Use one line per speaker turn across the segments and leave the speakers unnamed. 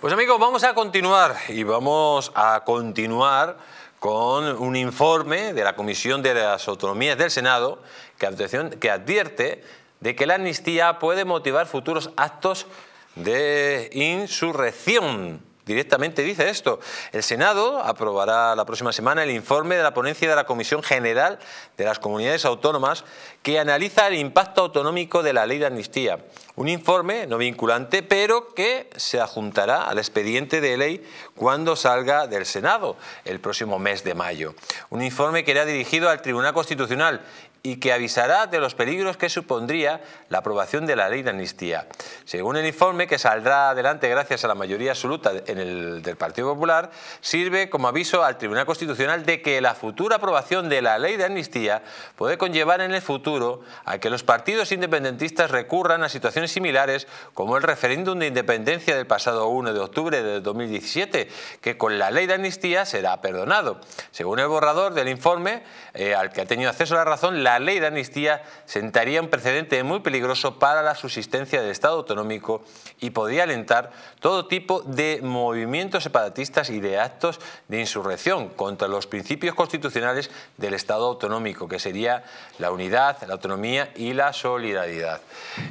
Pues amigos, vamos a continuar y vamos a continuar con un informe de la Comisión de las Autonomías del Senado que advierte de que la amnistía puede motivar futuros actos de insurrección directamente dice esto. El Senado aprobará la próxima semana el informe de la ponencia de la Comisión General de las Comunidades Autónomas que analiza el impacto autonómico de la ley de amnistía. Un informe no vinculante, pero que se adjuntará al expediente de ley cuando salga del Senado el próximo mes de mayo. Un informe que irá dirigido al Tribunal Constitucional y que avisará de los peligros que supondría la aprobación de la ley de amnistía. Según el informe, que saldrá adelante gracias a la mayoría absoluta en el, del Partido Popular sirve como aviso al Tribunal Constitucional de que la futura aprobación de la ley de amnistía puede conllevar en el futuro a que los partidos independentistas recurran a situaciones similares como el referéndum de independencia del pasado 1 de octubre de 2017, que con la ley de amnistía será perdonado. Según el borrador del informe eh, al que ha tenido acceso la razón, la ley de amnistía sentaría un precedente muy peligroso para la subsistencia del Estado autonómico y podría alentar todo tipo de movimientos movimientos separatistas y de actos de insurrección contra los principios constitucionales del Estado autonómico, que sería la unidad, la autonomía y la solidaridad.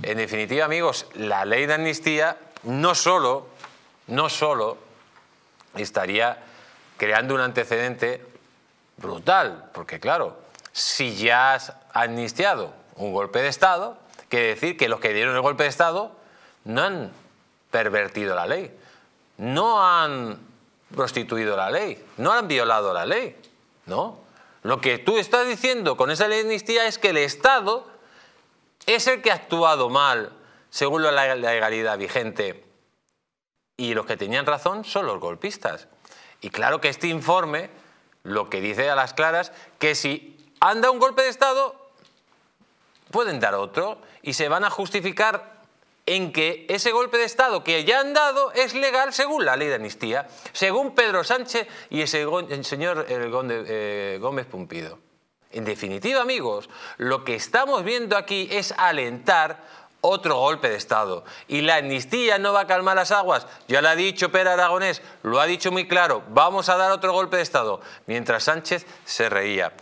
En definitiva, amigos, la ley de amnistía no solo, no solo estaría creando un antecedente brutal, porque claro, si ya has amnistiado un golpe de Estado, quiere decir que los que dieron el golpe de Estado no han pervertido la ley, no han prostituido la ley, no han violado la ley, ¿no? Lo que tú estás diciendo con esa ley de amnistía es que el Estado es el que ha actuado mal según la legalidad vigente y los que tenían razón son los golpistas. Y claro que este informe lo que dice a las claras que si han dado un golpe de Estado, pueden dar otro y se van a justificar en que ese golpe de Estado que ya han dado es legal según la ley de amnistía, según Pedro Sánchez y ese el señor eh, Gómez, Pumpido. En definitiva, amigos, lo que estamos viendo aquí es alentar otro golpe de Estado. Y la amnistía no va a calmar las aguas. Ya lo ha dicho Pera Aragonés, lo ha dicho muy claro. Vamos a dar otro golpe de Estado. Mientras Sánchez se reía.